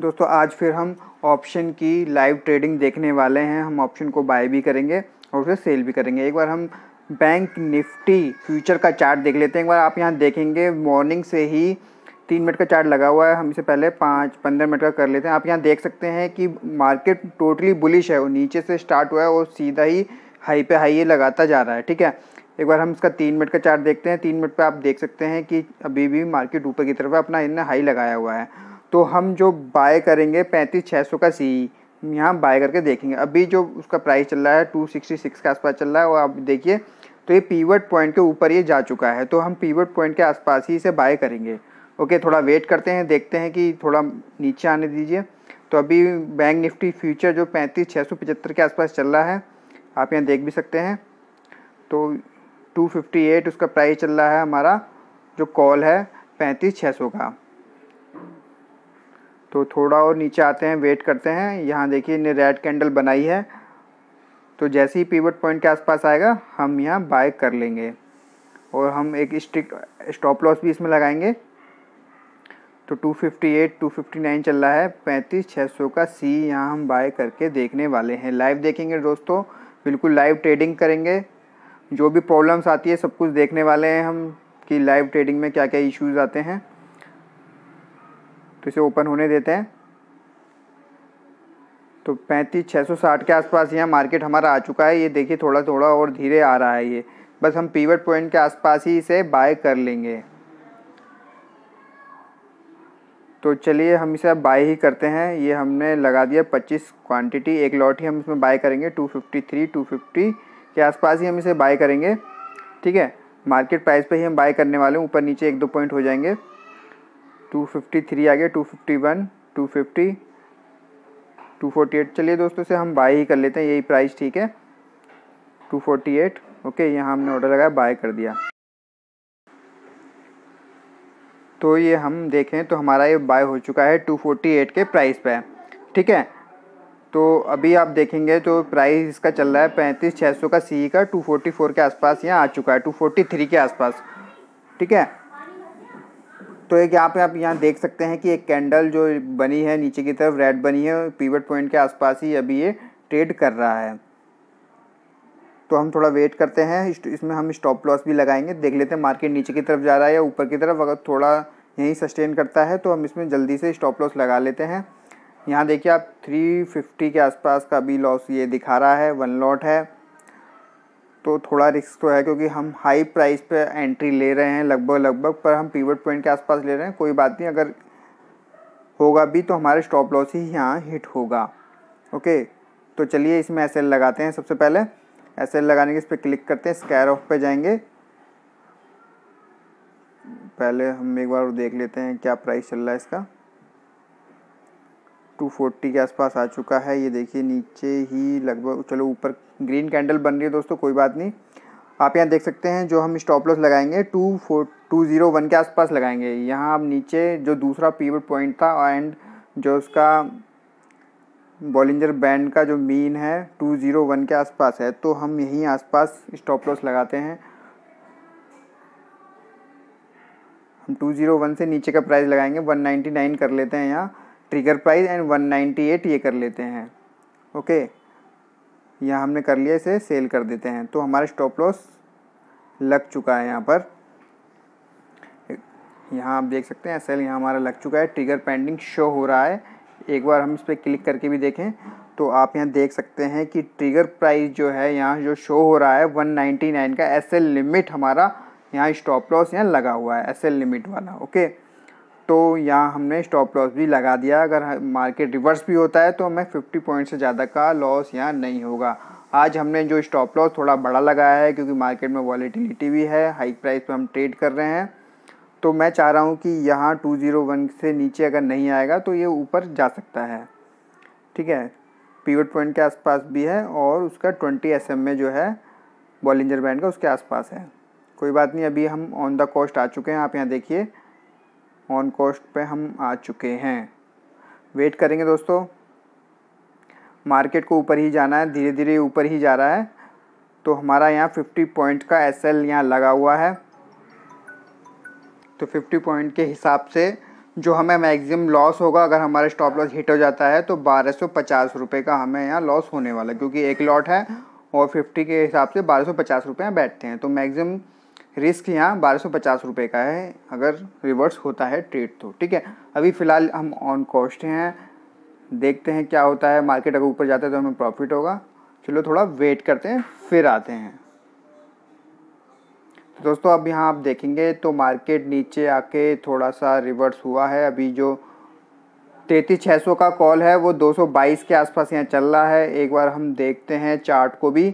दोस्तों आज फिर हम ऑप्शन की लाइव ट्रेडिंग देखने वाले हैं हम ऑप्शन को बाय भी करेंगे और फिर सेल भी करेंगे एक बार हम बैंक निफ्टी फ्यूचर का चार्ट देख लेते हैं एक बार आप यहाँ देखेंगे मॉर्निंग से ही तीन मिनट का चार्ट लगा हुआ है हम इसे पहले पाँच पंद्रह मिनट का कर लेते हैं आप यहाँ देख सकते हैं कि मार्केट टोटली बुलिश है और नीचे से स्टार्ट हुआ है और सीधा ही हाई पे हाई ये लगाता जा रहा है ठीक है एक बार हम इसका तीन मिनट का चार्ट देखते हैं तीन मिनट पर आप देख सकते हैं कि अभी भी मार्केट ऊपर की तरफ अपना इन्हें हाई लगाया हुआ है तो हम जो बाय करेंगे पैंतीस छः सौ का सी यहाँ बाय करके देखेंगे अभी जो उसका प्राइस चल रहा है टू सिक्सटी सिक्स के आसपास चल रहा है और आप देखिए तो ये पीवर्ट पॉइंट के ऊपर ये जा चुका है तो हम पीवर्ट पॉइंट के आसपास ही इसे बाय करेंगे ओके थोड़ा वेट करते हैं देखते हैं कि थोड़ा नीचे आने दीजिए तो अभी बैंक निफ्टी फ्यूचर जो पैंतीस छः सौ पचहत्तर के आसपास चल रहा है आप यहाँ देख भी सकते हैं तो टू फिफ्टी एट उसका प्राइस चल रहा है हमारा जो कॉल है पैंतीस छः सौ का तो थोड़ा और नीचे आते हैं वेट करते हैं यहाँ देखिए इन्हें रेड कैंडल बनाई है तो जैसे ही पीवट पॉइंट के आसपास आएगा हम यहाँ बाय कर लेंगे और हम एक स्ट्रिक स्टॉप लॉस भी इसमें लगाएंगे तो 258, 259 चल रहा है 35, 600 का सी यहाँ हम बाय करके देखने वाले हैं लाइव देखेंगे दोस्तों बिल्कुल लाइव ट्रेडिंग करेंगे जो भी प्रॉब्लम्स आती है सब कुछ देखने वाले हैं हम कि लाइव ट्रेडिंग में क्या क्या इश्यूज़ आते हैं तो इसे ओपन होने देते हैं तो पैंतीस छः सौ साठ के आसपास यहाँ मार्केट हमारा आ चुका है ये देखिए थोड़ा थोड़ा और धीरे आ रहा है ये बस हम पीवट पॉइंट के आसपास ही इसे बाय कर लेंगे तो चलिए हम इसे बाय ही करते हैं ये हमने लगा दिया पच्चीस क्वांटिटी एक लॉट ही हम इसमें बाय करेंगे two fifty three two fifty के आसपास ही हम इसे बाय करेंगे ठीक है मार्केट प्राइस पे ही हम बाय करने वाले हैं ऊपर नीचे एक दो पॉइंट हो जाएंगे टू फिफ्टी थ्री आ गया two fifty one two fifty two forty eight चलिए दोस्तों से हम बाय ही कर लेते हैं यही प्राइस ठीक है टू फोर्टी एट ओके यहाँ हमने ऑर्डर लगाया बाय कर दिया तो ये हम देखें तो हमारा ये बाय हो चुका है टू फोर्टी एट के प्राइस पे ठीक है तो अभी आप देखेंगे तो प्राइस इसका चल रहा है पैंतीस छः सौ का सी का टू फोर्टी फोर के आसपास यहाँ आ चुका है टू फोर्टी थ्री के आसपास ठीक है तो एक यहाँ पे आप यहाँ देख सकते हैं कि एक कैंडल जो बनी है नीचे की तरफ रेड बनी है पीवट पॉइंट के आसपास ही अभी ये ट्रेड कर रहा है तो हम थोड़ा वेट करते हैं इसमें हम स्टॉप लॉस भी लगाएंगे देख लेते हैं मार्केट नीचे की तरफ जा रहा है या ऊपर की तरफ अगर थोड़ा यहीं सस्टेन करता है तो हम इसमें जल्दी से स्टॉप लॉस लगा लेते हैं यहाँ देखिए आप 350 के आसपास का भी लॉस ये दिखा रहा है वन लॉट है तो थोड़ा रिस्क तो है क्योंकि हम हाई प्राइस पे एंट्री ले रहे हैं लगभग लगभग पर हम पीवर पॉइंट के आसपास ले रहे हैं कोई बात नहीं अगर होगा भी तो हमारे स्टॉप लॉस ही यहाँ हिट होगा ओके तो चलिए इसमें एस लगाते हैं सबसे पहले एस लगाने के इस पर क्लिक करते हैं स्कैर ऑफ पर जाएंगे पहले हम एक बार देख लेते हैं क्या प्राइस चल रहा है इसका 240 के आसपास आ चुका है ये देखिए नीचे ही लगभग चलो ऊपर ग्रीन कैंडल बन रही है दोस्तों कोई बात नहीं आप यहाँ देख सकते हैं जो हम स्टॉप लॉस लगाएंगे two four two zero one के आसपास लगाएंगे यहाँ आप नीचे जो दूसरा पीवट पॉइंट था एंड जो उसका बॉलिंजर बैंड का जो मीन है टू ज़ीरो वन के आसपास है तो हम यहीं आसपास स्टॉप लॉस लगाते हैं हम टू ज़ीरो वन से नीचे का प्राइस लगाएंगे वन नाइन्टी नाइन कर लेते हैं यहाँ trigger price and one ninety eight ये कर लेते हैं ओके यहाँ हमने कर लिया इसे सेल कर देते हैं तो हमारा स्टॉप लॉस लग चुका है यहाँ पर यहाँ आप देख सकते हैं एल यहाँ हमारा लग चुका है ट्रिगर पेंडिंग शो हो रहा है एक बार हम इस पर क्लिक करके भी देखें तो आप यहाँ देख सकते हैं कि ट्रिगर प्राइस जो है यहाँ जो शो हो रहा है 199 का एस लिमिट हमारा यहाँ स्टॉप लॉस यहाँ लगा हुआ है एस लिमिट वाला ओके तो यहाँ हमने स्टॉप लॉस भी लगा दिया अगर मार्केट रिवर्स भी होता है तो हमें 50 पॉइंट से ज़्यादा का लॉस यहाँ नहीं होगा आज हमने जो स्टॉप लॉस थोड़ा बड़ा लगाया है क्योंकि मार्केट में वॉलीटिलिटी भी है हाई प्राइस पर हम ट्रेड कर रहे हैं तो मैं चाह रहा हूँ कि यहाँ वन से नीचे अगर नहीं आएगा तो ये ऊपर जा सकता है ठीक है पीवट पॉइंट के आसपास भी है और उसका ट्वेंटी एस में जो है बॉलिंजर बैंड का उसके आसपास है कोई बात नहीं अभी हम ऑन द कॉस्ट आ चुके हैं आप यहाँ देखिए ऑन कॉस्ट पे हम आ चुके हैं वेट करेंगे दोस्तों मार्केट को ऊपर ही जाना है धीरे धीरे ऊपर ही जा रहा है तो हमारा यहाँ 50 पॉइंट का एस एल यहाँ लगा हुआ है तो 50 पॉइंट के हिसाब से जो हमें मैक्सिमम लॉस होगा अगर हमारा स्टॉप लॉस हिट हो जाता है तो बारह सौ पचास रुपये का हमें यहाँ लॉस होने वाला है क्योंकि एक लॉट है और फिफ्टी के हिसाब से बारह सौ पचास रुपये बैठते हैं तो मैक्सिमम रिस्क यहाँ बारह सौ पचास रुपये का है अगर रिवर्स होता है ट्रेड तो ठीक है अभी फ़िलहाल हम ऑन कॉस्ट हैं देखते हैं क्या होता है मार्केट अगर ऊपर जाता है तो हमें प्रॉफिट होगा चलो थोड़ा वेट करते हैं फिर आते हैं तो दोस्तों अब यहाँ आप देखेंगे तो मार्केट नीचे आके थोड़ा सा रिवर्स हुआ है अभी जो तैतीस छः सौ का कॉल है वो दो सौ बाईस के आसपास यहाँ चल रहा है एक बार हम देखते हैं चार्ट को भी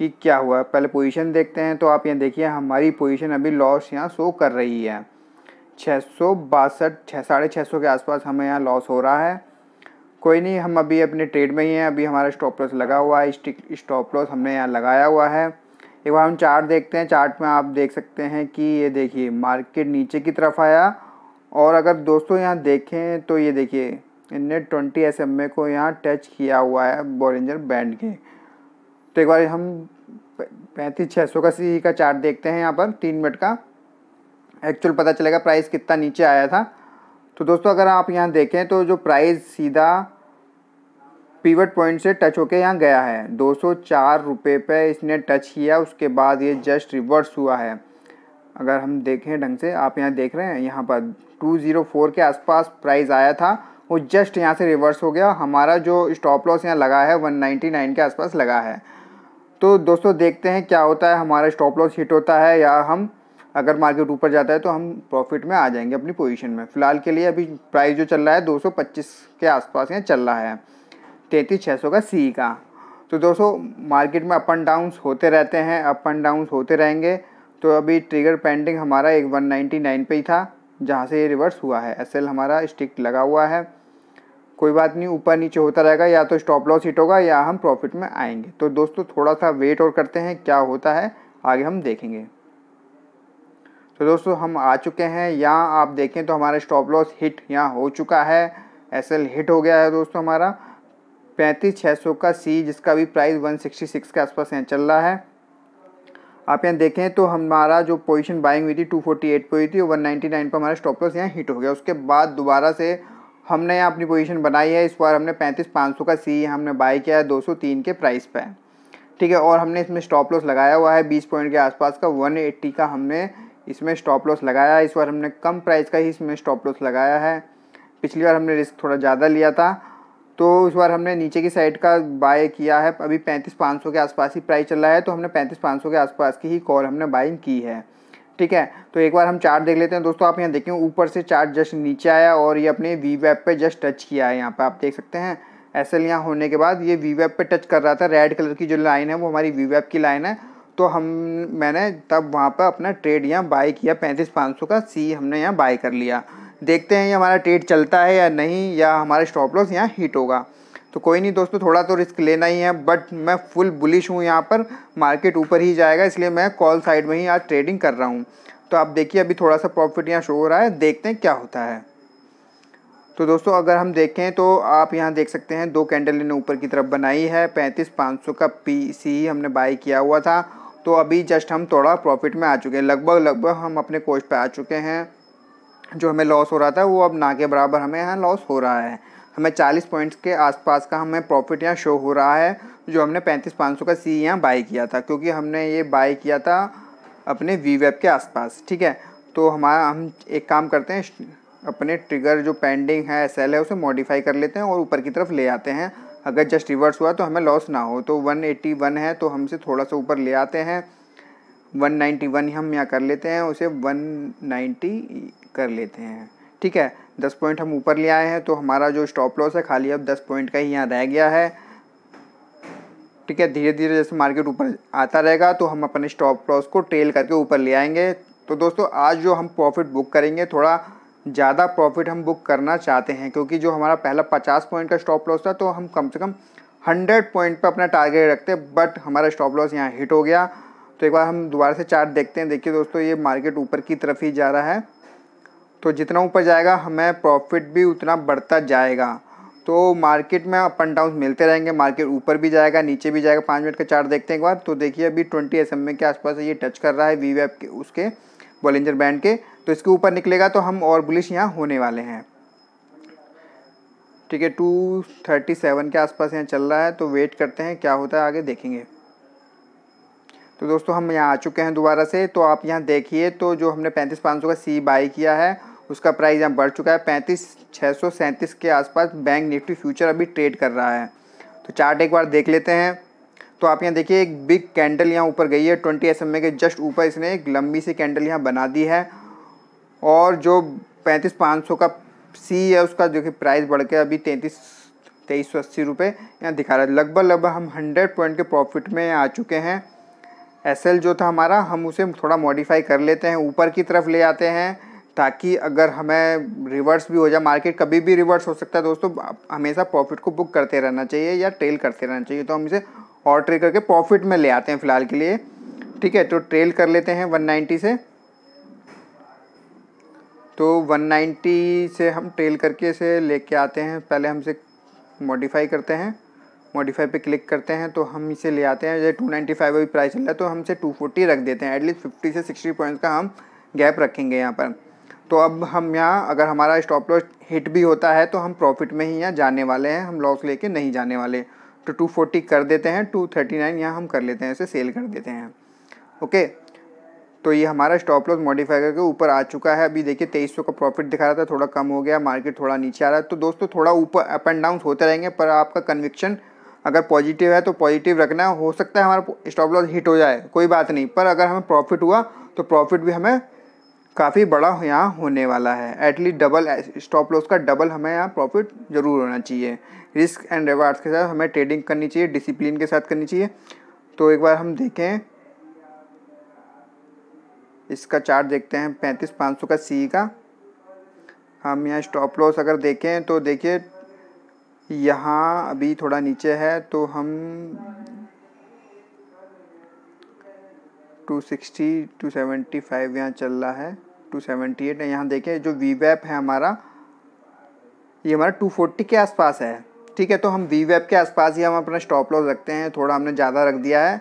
कि क्या हुआ पहले पोजीशन देखते हैं तो आप यहाँ देखिए हमारी पोजीशन अभी लॉस यहाँ शो कर रही है छः सौ बासठ छः साढ़े छः सौ के आसपास हमें यहाँ लॉस हो रहा है कोई नहीं हम अभी अपने ट्रेड में ही हैं अभी हमारा स्टॉप लॉस लगा हुआ है स्टॉप लॉस हमने यहाँ लगाया हुआ है एक बार हम चार्ट देखते हैं चार्ट में आप देख सकते हैं कि ये देखिए मार्केट नीचे की तरफ आया और अगर दोस्तों यहाँ देखें तो ये देखिए इनने ट्वेंटी एस को यहाँ टच किया हुआ है बोरेंजर बैंड के तो एक बार हम पैंतीस छः सौ का सी का चार्ट देखते हैं यहाँ पर तीन मिनट का एक्चुअल पता चलेगा प्राइस कितना नीचे आया था तो दोस्तों अगर आप यहाँ देखें तो जो प्राइस सीधा पीवट पॉइंट से टच होके यहाँ गया है दो सौ चार रुपये पर इसने टच किया उसके बाद ये जस्ट रिवर्स हुआ है अगर हम देखें ढंग से आप यहाँ देख रहे हैं यहाँ पर टू ज़ीरो फोर के आसपास प्राइस आया था वो जस्ट यहाँ से रिवर्स हो गया हमारा जो स्टॉप लॉस यहाँ लगा है वन नाइन्टी नाइन के आसपास लगा है तो दोस्तों देखते हैं क्या होता है हमारा स्टॉप लॉस हिट होता है या हम अगर मार्केट ऊपर जाता है तो हम प्रॉफिट में आ जाएंगे अपनी पोजीशन में फ़िलहाल के लिए अभी प्राइस जो चल रहा है 225 के आसपास यहाँ चल रहा है तैंतीस छः सौ का सी का तो दोस्तों मार्केट में अप एंड डाउन्स होते रहते हैं अप एंड डाउन्स होते रहेंगे तो अभी ट्रिगर पेंडिंग हमारा एक वन नाइन्टी नाइन पे ही था जहाँ से ये रिवर्स हुआ है एस हमारा स्टिक लगा हुआ है कोई बात नहीं ऊपर नीचे होता रहेगा या तो स्टॉप लॉस हिट होगा या हम प्रॉफिट में आएंगे तो दोस्तों थोड़ा सा वेट और करते हैं क्या होता है आगे हम देखेंगे तो दोस्तों हम आ चुके हैं यहाँ आप देखें तो हमारा स्टॉप लॉस हिट यहाँ हो चुका है एस हिट हो गया है दोस्तों हमारा पैंतीस छः सौ का सी जिसका भी प्राइस वन सिक्सटी सिक्स के आसपास यहाँ चल रहा है आप यहाँ देखें तो हमारा जो पोजीशन बाइंग हुई थी 248 पे हुई थी और 199 पर हमारा स्टॉप लॉस यहाँ हिट हो गया उसके बाद दोबारा से हमने यहाँ अपनी पोजीशन बनाई है इस बार हमने पैंतीस पाँच सौ का सी हमने बाय किया है दो सौ तीन के प्राइस पे ठीक है और हमने इसमें स्टॉप लॉस लगाया हुआ है बीस पॉइंट के आसपास का वन एट्टी का हमने इसमें स्टॉप लॉस लगाया है इस बार हमने कम प्राइस का ही इसमें स्टॉप लॉस लगाया है पिछली बार हमने रिस्क थोड़ा ज़्यादा लिया था तो इस बार हमने नीचे की साइड का बाय किया है अभी पैंतीस पाँच सौ के आसपास ही प्राइस चल रहा है तो हमने पैंतीस पाँच सौ के आसपास की ही कॉल हमने बाइंग की है ठीक है तो एक बार हम चार्ट देख लेते हैं दोस्तों आप यहाँ देखें ऊपर से चार्ट जस्ट नीचे आया और ये अपने वी वेब पर जस्ट टच किया है यहाँ पर आप देख सकते हैं एस एल यहाँ होने के बाद ये वी वेब पर टच कर रहा था रेड कलर की जो लाइन है वो हमारी वी वेब की लाइन है तो हम मैंने तब वहाँ पर अपना ट्रेड यहाँ बाई किया पैंतीस पाँच सौ का सी हमने यहाँ बाई कर लिया देखते हैं ये हमारा ट्रेड चलता है या नहीं या हमारा स्टॉप लॉस यहाँ हिट होगा तो कोई नहीं दोस्तों थोड़ा तो रिस्क लेना ही है बट मैं फुल बुलिश हूँ यहाँ पर मार्केट ऊपर ही जाएगा इसलिए मैं कॉल साइड में ही आज ट्रेडिंग कर रहा हूँ तो आप देखिए अभी थोड़ा सा प्रॉफिट यहाँ शो हो रहा है देखते हैं क्या होता है तो दोस्तों अगर हम देखें तो आप यहाँ देख सकते हैं दो कैंडल इन्हें ऊपर की तरफ बनाई है पैंतीस पाँच सौ का पी सी e हमने बाई किया हुआ था तो अभी जस्ट हम थोड़ा प्रॉफिट में आ चुके हैं लगभग लगभग हम अपने कोस्ट पे आ चुके हैं जो हमें लॉस हो रहा था वो अब ना के बराबर हमें यहाँ लॉस हो रहा है हमें 40 पॉइंट्स के आसपास का हमें प्रॉफिट यहाँ शो हो रहा है जो हमने पैंतीस पाँच सौ का सी यहाँ बाई किया था क्योंकि हमने ये बाई किया था अपने वी वेब के आसपास ठीक है तो हमारा हम एक काम करते हैं अपने ट्रिगर जो पेंडिंग है एस है उसे मॉडिफाई कर लेते हैं और ऊपर की तरफ ले आते हैं अगर जस्ट रिवर्स हुआ तो हमें लॉस ना हो तो 181 है तो हम इसे थोड़ा सा ऊपर ले आते हैं 191 हम यहाँ कर लेते हैं उसे 190 कर लेते हैं ठीक है दस पॉइंट हम ऊपर ले आए हैं तो हमारा जो स्टॉप लॉस है खाली अब दस पॉइंट का ही यहाँ रह गया है ठीक है धीरे धीरे जैसे मार्केट ऊपर आता रहेगा तो हम अपने स्टॉप लॉस को ट्रेल करके ऊपर ले आएंगे तो दोस्तों आज जो हम प्रॉफिट बुक करेंगे थोड़ा ज़्यादा प्रॉफिट हम बुक करना चाहते हैं क्योंकि जो हमारा पहला पचास पॉइंट का स्टॉप लॉस था तो हम कम से कम हंड्रेड पॉइंट पर अपना टारगेट रखते बट हमारा स्टॉप लॉस यहाँ हिट हो गया तो एक बार हम दोबारा से चार्ट देखते हैं देखिए दोस्तों ये मार्केट ऊपर की तरफ ही जा रहा है तो जितना ऊपर जाएगा हमें प्रॉफिट भी उतना बढ़ता जाएगा तो मार्केट में अप एंड डाउन मिलते रहेंगे मार्केट ऊपर भी जाएगा नीचे भी जाएगा पाँच मिनट का चार्ट देखते हैं एक बार तो देखिए अभी ट्वेंटी एस एम के आसपास ये टच कर रहा है वी वेब के उसके वॉलेंजर बैंड के तो इसके ऊपर निकलेगा तो हम और बुलिश यहाँ होने वाले हैं ठीक है टू थर्टी सेवन के आसपास यहाँ चल रहा है तो वेट करते हैं क्या होता है आगे देखेंगे तो दोस्तों हम यहाँ आ चुके हैं दोबारा से तो आप यहाँ देखिए तो जो हमने पैंतीस पाँच सौ का सी बाई किया है उसका प्राइस यहाँ बढ़ चुका है पैंतीस छः सौ सैंतीस के आसपास बैंक निफ्टी फ्यूचर अभी ट्रेड कर रहा है तो चार्ट एक बार देख लेते हैं तो आप यहाँ देखिए एक बिग कैंडल यहाँ ऊपर गई है ट्वेंटी एस के जस्ट ऊपर इसने एक लंबी सी कैंडल यहाँ बना दी है और जो पैंतीस पाँच सौ का सी है उसका जो कि प्राइस बढ़ के अभी तैंतीस तेईस सौ अस्सी रुपये यहाँ दिखा रहा है लगभग लगभग हम हंड्रेड पॉइंट के प्रॉफिट में आ चुके हैं एस जो था हमारा हम उसे थोड़ा मॉडिफाई कर लेते हैं ऊपर की तरफ ले आते हैं ताकि अगर हमें रिवर्स भी हो जाए मार्केट कभी भी रिवर्स हो सकता है दोस्तों हमेशा प्रॉफिट को बुक करते रहना चाहिए या ट्रेल करते रहना चाहिए तो हम इसे और ट्रेल करके प्रॉफिट में ले आते हैं फिलहाल के लिए ठीक है तो ट्रेल कर लेते हैं नाइन्टी से तो 190 से हम ट्रेल करके इसे लेके आते हैं पहले हम इसे मॉडिफाई करते हैं मॉडिफाई पे क्लिक करते हैं तो हम इसे ले आते हैं जैसे 295 अभी प्राइस चल रहा है तो हम इसे 240 रख देते हैं एटलीस्ट 50 से 60 पॉइंट्स का हम गैप रखेंगे यहाँ पर तो अब हम यहाँ अगर हमारा स्टॉप लॉस हिट भी होता है तो हम प्रॉफिट में ही यहाँ जाने वाले हैं हम लॉस लेके नहीं जाने वाले तो 240 कर देते हैं 239 यहाँ हम कर लेते हैं इसे सेल कर देते हैं ओके तो ये हमारा स्टॉप लॉस मॉडिफाई करके ऊपर आ चुका है अभी देखिए तेईस का प्रॉफिट दिखा रहा था थोड़ा कम हो गया मार्केट थोड़ा नीचे आ रहा है तो दोस्तों थोड़ा ऊपर अप एंड डाउन होते रहेंगे पर आपका कन्विक्शन अगर पॉजिटिव है तो पॉजिटिव रखना हो सकता है हमारा स्टॉप लॉस हिट हो जाए कोई बात नहीं पर अगर हमें प्रॉफिट हुआ तो प्रॉफिट भी हमें काफ़ी बड़ा यहाँ होने वाला है एटलीस्ट डबल स्टॉप लॉस का डबल हमें यहाँ प्रॉफिट ज़रूर होना चाहिए रिस्क एंड रिवार्ड्स के साथ हमें ट्रेडिंग करनी चाहिए डिसिप्लिन के साथ करनी चाहिए तो एक बार हम देखें इसका चार्ट देखते हैं पैंतीस पाँच सौ का सी का हम यहाँ स्टॉप लॉस अगर देखें तो देखिए यहाँ अभी थोड़ा नीचे है तो हम two sixty two seventy five यहाँ चल रहा है टू सेवेंटी एट यहाँ देखें जो वी वैप है हमारा ये हमारा टू फोर्टी के आसपास है ठीक है तो हम वी वैप के आसपास ही हम अपना स्टॉप लॉस रखते हैं थोड़ा हमने ज़्यादा रख दिया है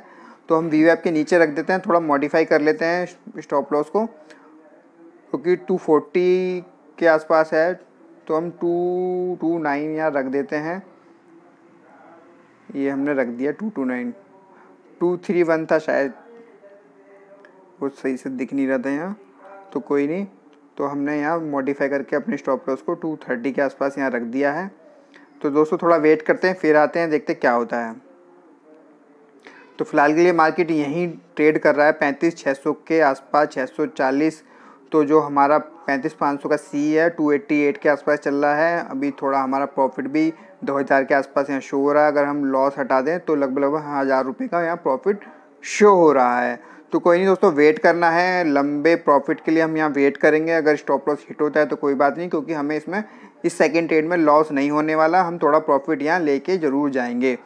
तो हम वी वैप के नीचे रख देते हैं थोड़ा मॉडिफाई कर लेते हैं स्टॉप लॉस को क्योंकि टू फोर्टी के आसपास है तो हम टू टू नाइन यहाँ रख देते हैं ये हमने रख दिया two two nine two three one था शायद वो सही से दिख नहीं रहा था यहाँ तो कोई नहीं तो हमने यहाँ मॉडिफाई करके अपने स्टॉप लॉस को टू थर्टी के आसपास यहाँ रख दिया है तो दोस्तों थोड़ा वेट करते हैं फिर आते हैं देखते हैं क्या होता है तो फिलहाल के लिए मार्केट यहीं ट्रेड कर रहा है पैंतीस छः सौ के आसपास छः सौ चालीस तो जो हमारा पैंतीस पाँच सौ का सी है टू एट्टी एट के आसपास चल रहा है अभी थोड़ा हमारा प्रॉफिट भी दो हज़ार के आसपास यहाँ शो हो रहा है अगर हम लॉस हटा दें तो लगभग लगभग हाँ, हज़ार रुपये का यहाँ प्रॉफिट शो हो रहा है तो कोई नहीं दोस्तों वेट करना है लंबे प्रॉफिट के लिए हम यहाँ वेट करेंगे अगर स्टॉप लॉस हिट होता है तो कोई बात नहीं क्योंकि हमें इसमें इस सेकेंड ट्रेड में लॉस नहीं होने वाला हम थोड़ा प्रॉफिट यहाँ लेके ज़रूर जाएंगे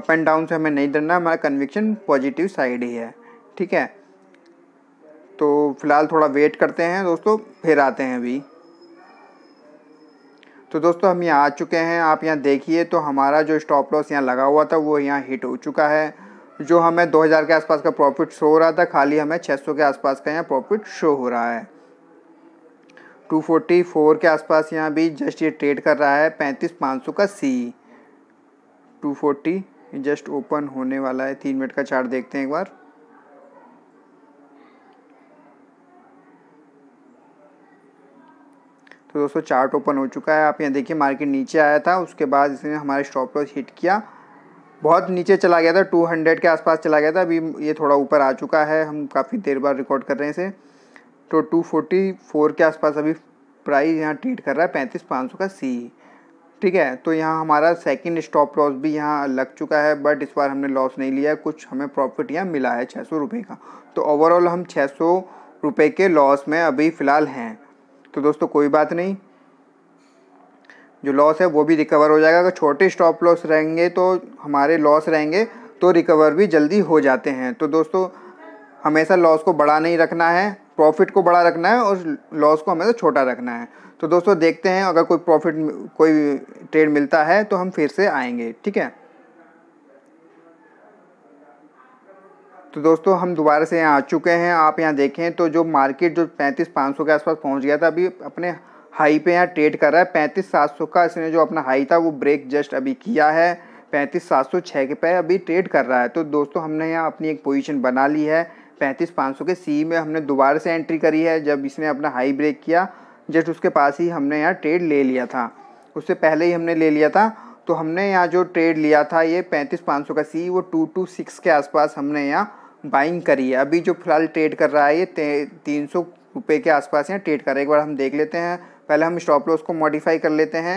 अप एंड डाउन से हमें नहीं डरना हमारा कन्विक्शन पॉजिटिव साइड ही है ठीक है तो फिलहाल थोड़ा वेट करते हैं दोस्तों फिर आते हैं अभी तो दोस्तों हम यहाँ आ चुके हैं आप यहाँ देखिए तो हमारा जो स्टॉप लॉस यहाँ लगा हुआ था वो यहाँ हिट हो चुका है जो हमें 2000 के आसपास का प्रॉफिट शो हो रहा था खाली हमें 600 के आसपास का यहाँ प्रॉफिट शो हो रहा है 244 के आसपास यहाँ भी जस्ट ये ट्रेड कर रहा है पैंतीस पाँच सौ का सी 240 जस्ट ओपन होने वाला है तीन मिनट का चार्ट देखते हैं एक बार तो दोस्तों चार्ट ओपन हो चुका है आप यहाँ देखिए मार्केट नीचे आया था उसके बाद इसने हमारे स्टॉप लॉस हिट किया बहुत नीचे चला गया था टू हंड्रेड के आसपास चला गया था अभी ये थोड़ा ऊपर आ चुका है हम काफ़ी देर बाद रिकॉर्ड कर रहे हैं इसे तो टू फोर्टी फोर के आसपास अभी प्राइस यहाँ ट्रीट कर रहा है पैंतीस पाँच सौ का सी ठीक है तो यहाँ हमारा सेकंड स्टॉप लॉस भी यहाँ लग चुका है बट इस बार हमने लॉस नहीं लिया कुछ हमें प्रॉफिट यहाँ मिला है छः सौ रुपये का तो ओवरऑल हम छः सौ रुपये के लॉस में अभी फ़िलहाल हैं तो दोस्तों कोई बात नहीं जो लॉस है वो भी रिकवर हो जाएगा अगर छोटे स्टॉप लॉस रहेंगे तो हमारे लॉस रहेंगे तो रिकवर भी जल्दी हो जाते हैं तो दोस्तों हमेशा लॉस को बड़ा नहीं रखना है प्रॉफिट को बड़ा रखना है और लॉस को हमेशा छोटा रखना है तो दोस्तों देखते हैं अगर कोई प्रॉफिट कोई ट्रेड मिलता है तो हम फिर से आएंगे ठीक है तो दोस्तों हम दोबारा से यहाँ आ चुके हैं आप यहाँ देखें तो जो मार्केट जो पैंतीस पाँच सौ के आसपास पहुँच गया था अभी अपने हाई पे यहाँ ट्रेड कर रहा है पैंतीस सात सौ का इसने जो अपना हाई था वो ब्रेक जस्ट अभी किया है पैंतीस सात सौ छः के पे अभी ट्रेड कर रहा है तो दोस्तों हमने यहाँ अपनी एक पोजीशन बना ली है पैंतीस पाँच सौ के सी में हमने दोबारा से एंट्री करी है जब इसने अपना हाई ब्रेक किया जस्ट उसके पास ही हमने यहाँ ट्रेड ले लिया था उससे पहले ही हमने ले लिया था तो हमने यहाँ जो ट्रेड लिया था ये पैंतीस पाँच सौ का सी वो टू टू सिक्स के आसपास हमने यहाँ बाइंग करी है अभी जो फिलहाल ट्रेड कर रहा है ये तीन सौ रुपये के आसपास यहाँ ट्रेड कर रहा है एक बार हम देख लेते हैं पहले हम स्टॉप लॉस को मॉडिफाई कर लेते हैं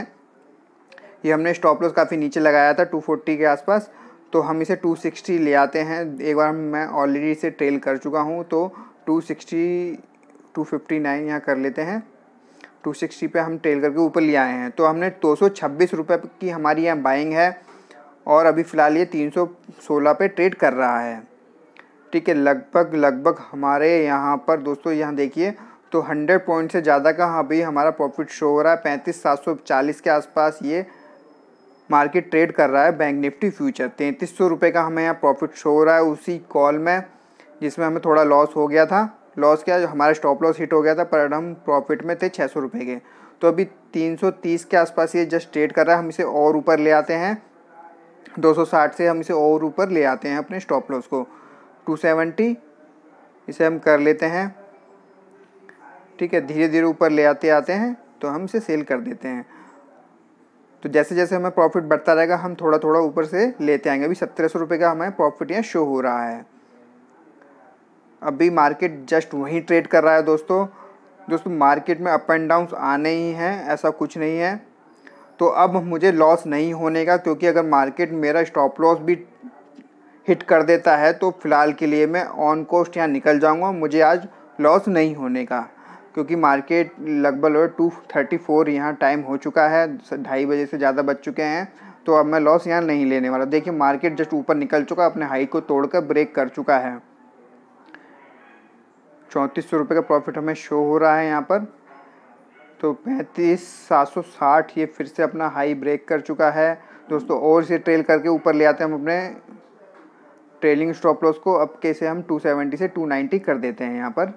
ये हमने स्टॉप लॉस काफ़ी नीचे लगाया था 240 के आसपास तो हम इसे 260 ले आते हैं एक बार मैं ऑलरेडी इसे ट्रेल कर चुका हूँ तो 260 नाइन यहाँ कर लेते हैं 260 पर हम ट्रेल करके ऊपर ले आए हैं तो हमने दो सौ की हमारी यहाँ बाइंग है और अभी फ़िलहाल ये 316 पे ट्रेड कर रहा है ठीक है लगभग लगभग हमारे यहाँ पर दोस्तों यहाँ देखिए तो 100 पॉइंट से ज़्यादा का हाँ हमारा प्रॉफिट शो हो रहा है पैंतीस सात सौ चालीस के आसपास ये मार्केट ट्रेड कर रहा है बैंक निफ्टी फ्यूचर तैंतीस सौ रुपये का हमें यहाँ प्रॉफिट शो हो रहा है उसी कॉल में जिसमें हमें थोड़ा लॉस हो गया था लॉस क्या हमारा स्टॉप लॉस हिट हो गया था पर हम प्रॉफिट में थे छः सौ रुपये के तो अभी तीन सौ तीस के आसपास ये जस्ट ट्रेड कर रहा है हम इसे और ऊपर ले आते हैं दो सौ साठ से हम इसे और ऊपर ले आते हैं अपने स्टॉप लॉस को टू सेवेंटी इसे हम कर लेते हैं ठीक है धीरे धीरे ऊपर ले आते आते हैं तो हम इसे सेल कर देते हैं तो जैसे जैसे हमें प्रॉफिट बढ़ता रहेगा हम थोड़ा थोड़ा ऊपर से लेते आएंगे अभी सत्रह सौ रुपये का हमें प्रॉफिट यहाँ शो हो रहा है अभी मार्केट जस्ट वहीं ट्रेड कर रहा है दोस्तों दोस्तों मार्केट में अप एंड डाउन्स आने ही हैं ऐसा कुछ नहीं है तो अब मुझे लॉस नहीं होने का क्योंकि अगर मार्केट मेरा स्टॉप लॉस भी हिट कर देता है तो फ़िलहाल के लिए मैं ऑन कॉस्ट यहाँ निकल जाऊँगा मुझे आज लॉस नहीं होने का क्योंकि मार्केट लगभग टू थर्टी फोर यहाँ टाइम हो चुका है ढाई बजे से ज़्यादा बच चुके हैं तो अब मैं लॉस यहाँ नहीं लेने वाला देखिए मार्केट जस्ट ऊपर निकल चुका अपने हाई को तोड़कर ब्रेक कर चुका है चौंतीस सौ रुपये का प्रॉफिट हमें शो हो रहा है यहाँ पर तो पैंतीस सात सौ साठ ये फिर से अपना हाई ब्रेक कर चुका है दोस्तों और से ट्रेल करके ऊपर ले आते हैं हम अपने ट्रेलिंग स्टॉप लॉस को अब कैसे हम 270 से 290 कर देते हैं यहाँ पर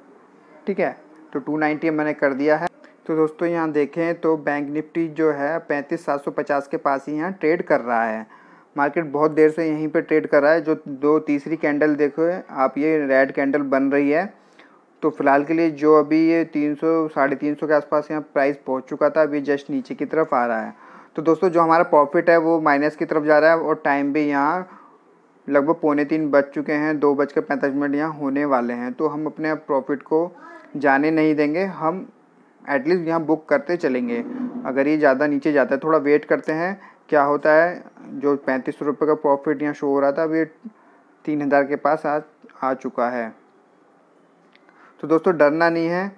ठीक है तो 290 मैंने कर दिया है तो दोस्तों यहाँ देखें तो बैंक निफ्टी जो है पैंतीस सात सौ पचास के पास ही यहाँ ट्रेड कर रहा है मार्केट बहुत देर से यहीं पे ट्रेड कर रहा है जो दो तीसरी कैंडल देखो आप ये रेड कैंडल बन रही है तो फिलहाल के लिए जो अभी ये तीन सौ साढ़े तीन सौ के आसपास यहाँ प्राइस पहुँच चुका था अभी जस्ट नीचे की तरफ आ रहा है तो दोस्तों जो हमारा प्रॉफिट है वो माइनस की तरफ जा रहा है और टाइम भी यहाँ लगभग पौने तीन बज चुके हैं दो बज कर पैंतालीस मिनट यहाँ होने वाले हैं तो हम अपने प्रॉफिट को जाने नहीं देंगे हम एटलीस्ट यहाँ बुक करते चलेंगे अगर ये ज़्यादा नीचे जाता है थोड़ा वेट करते हैं क्या होता है जो पैंतीस रुपये का प्रॉफिट यहाँ शो हो रहा था अब ये तीन हज़ार के पास आ आ चुका है तो दोस्तों डरना नहीं है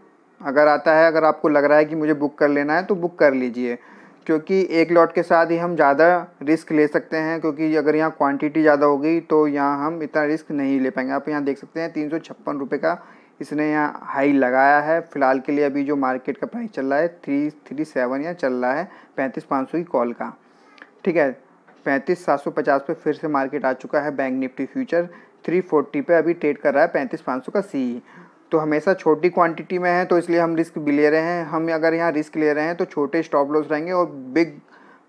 अगर आता है अगर आपको लग रहा है कि मुझे बुक कर लेना है तो बुक कर लीजिए क्योंकि एक लॉट के साथ ही हम ज़्यादा रिस्क ले सकते हैं क्योंकि अगर यहाँ क्वांटिटी ज़्यादा होगी तो यहाँ हम इतना रिस्क नहीं ले पाएंगे आप यहाँ देख सकते हैं तीन सौ छप्पन रुपये का इसने यहाँ हाई लगाया है फिलहाल के लिए अभी जो मार्केट का प्राइस चल रहा है थ्री थ्री सेवन यहाँ चल रहा है पैंतीस पाँच सौ की कॉल का ठीक है पैंतीस सात सौ पचास पर फिर से मार्केट आ चुका है bank Nifty future three forty पर अभी ट्रेड कर रहा है पैंतीस पाँच सौ का सी तो हमेशा छोटी क्वांटिटी में है तो इसलिए हम रिस्क भी ले रहे हैं हम अगर यहाँ रिस्क ले रहे हैं तो छोटे स्टॉप लॉस रहेंगे और बिग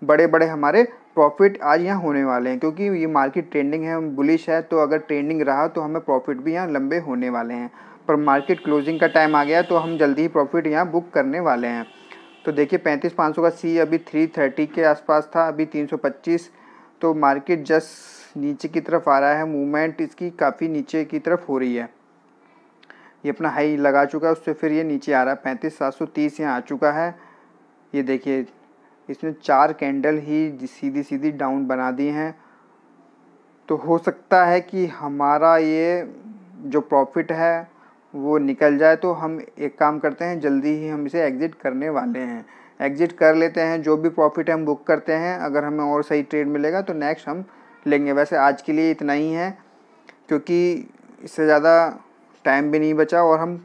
बड़े बड़े हमारे प्रॉफिट आज यहाँ होने वाले हैं क्योंकि ये मार्केट ट्रेंडिंग है बुलिश है तो अगर ट्रेंडिंग रहा तो हमें प्रॉफिट भी यहाँ लंबे होने वाले हैं पर मार्केट क्लोजिंग का टाइम आ गया तो हम जल्दी ही प्रॉफिट यहाँ बुक करने वाले हैं तो देखिए पैंतीस पाँच सौ का सी अभी थ्री थर्टी के आसपास था अभी तीन सौ पच्चीस तो मार्केट जस्ट नीचे की तरफ आ रहा है मूवमेंट इसकी काफ़ी नीचे की तरफ हो रही है ये अपना हाई लगा चुका है उससे फिर ये नीचे आ रहा है पैंतीस सात सौ तीस यहाँ आ चुका है ये देखिए इसमें चार कैंडल ही सीधी सीधी डाउन बना दी हैं तो हो सकता है कि हमारा ये जो प्रॉफिट है वो निकल जाए तो हम एक काम करते हैं जल्दी ही हम इसे एग्ज़िट करने वाले हैं एग्ज़िट कर लेते हैं जो भी प्रॉफिट हम बुक करते हैं अगर हमें और सही ट्रेड मिलेगा तो नेक्स्ट हम लेंगे वैसे आज के लिए इतना ही है क्योंकि इससे ज़्यादा टाइम भी नहीं बचा और हम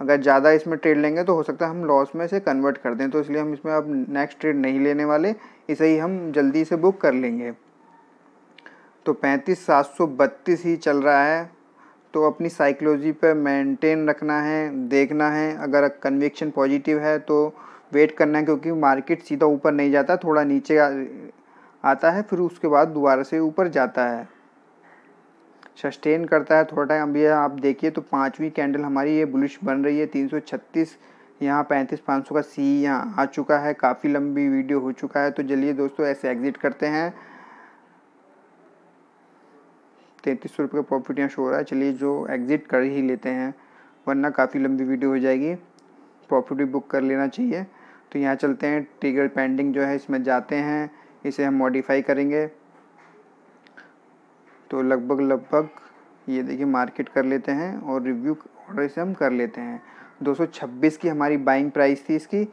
अगर ज़्यादा इसमें ट्रेड लेंगे तो हो सकता है हम लॉस में से कन्वर्ट कर दें तो इसलिए हम इसमें अब नेक्स्ट ट्रेड नहीं लेने वाले इसे ही हम जल्दी से बुक कर लेंगे तो पैंतीस सात सौ बत्तीस ही चल रहा है तो अपनी साइकोलॉजी पर मेंटेन रखना है देखना है अगर कन्विक्शन पॉजिटिव है तो वेट करना है क्योंकि मार्केट सीधा ऊपर नहीं जाता थोड़ा नीचे आता है फिर उसके बाद दोबारा से ऊपर जाता है सस्टेन करता है थोड़ा टाइम अभी आप देखिए तो पाँचवीं कैंडल हमारी ये बुलिश बन रही है तीन सौ छत्तीस यहाँ पैंतीस पाँच सौ का सी यहाँ आ चुका है काफ़ी लंबी वीडियो हो चुका है तो चलिए दोस्तों ऐसे एग्ज़िट करते हैं तैंतीस सौ रुपये का प्रॉफिट यहाँ शो हो रहा है चलिए जो एग्ज़िट कर ही लेते हैं वरना काफ़ी लंबी वीडियो हो जाएगी प्रॉफिट भी बुक कर लेना चाहिए तो यहाँ चलते हैं ट्रिगर पेंडिंग जो है इसमें जाते हैं इसे हम मॉडिफाई करेंगे तो लगभग लगभग ये देखिए मार्केट कर लेते हैं और रिव्यू ऑर्डर इसे हम कर लेते हैं 226 की हमारी बाइंग प्राइस थी इसकी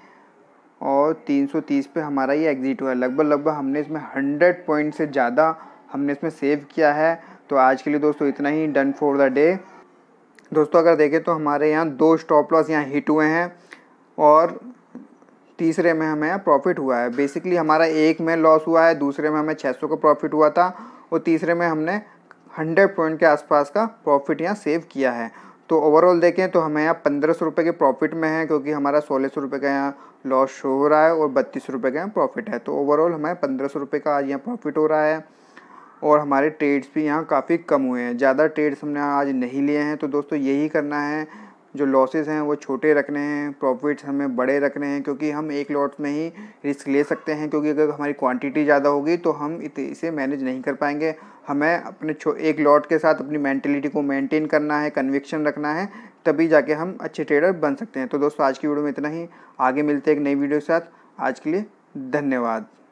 और 330 पे हमारा ये एग्ज़िट हुआ है लगभग लगभग हमने इसमें 100 पॉइंट से ज़्यादा हमने इसमें सेव किया है तो आज के लिए दोस्तों इतना ही डन फॉर द डे दोस्तों अगर देखें तो हमारे यहाँ दो स्टॉप लॉस यहाँ हिट हुए हैं और तीसरे में हमें यहाँ प्रॉफिट हुआ है बेसिकली हमारा एक में लॉस हुआ है दूसरे में हमें 600 का प्रॉफिट हुआ था और तीसरे में हमने 100 पॉइंट के आसपास का प्रॉफिट यहाँ सेव किया है तो ओवरऑल देखें तो हमें यहाँ पंद्रह सौ रुपये के प्रॉफिट में है क्योंकि हमारा सोलह सौ रुपये का यहाँ लॉस शो हो रहा है और बत्तीस सौ रुपये का यहाँ प्रॉफिट है तो ओवरऑल हमें पंद्रह सौ रुपये का आज यहाँ प्रॉफिट हो रहा है और हमारे ट्रेड्स भी यहाँ काफ़ी कम हुए हैं ज़्यादा ट्रेड्स हमने आज नहीं लिए हैं तो दोस्तों यही करना है जो लॉसेस हैं वो छोटे रखने हैं प्रॉफिट्स हमें बड़े रखने हैं क्योंकि हम एक लॉट में ही रिस्क ले सकते हैं क्योंकि अगर हमारी क्वांटिटी ज़्यादा होगी तो हम इसे मैनेज नहीं कर पाएंगे हमें अपने एक लॉट के साथ अपनी मैंटेलिटी को मेंटेन करना है कन्विक्शन रखना है तभी जाके हम अच्छे ट्रेडर बन सकते हैं तो दोस्तों आज की वीडियो में इतना ही आगे मिलते हैं एक नई वीडियो के साथ आज के लिए धन्यवाद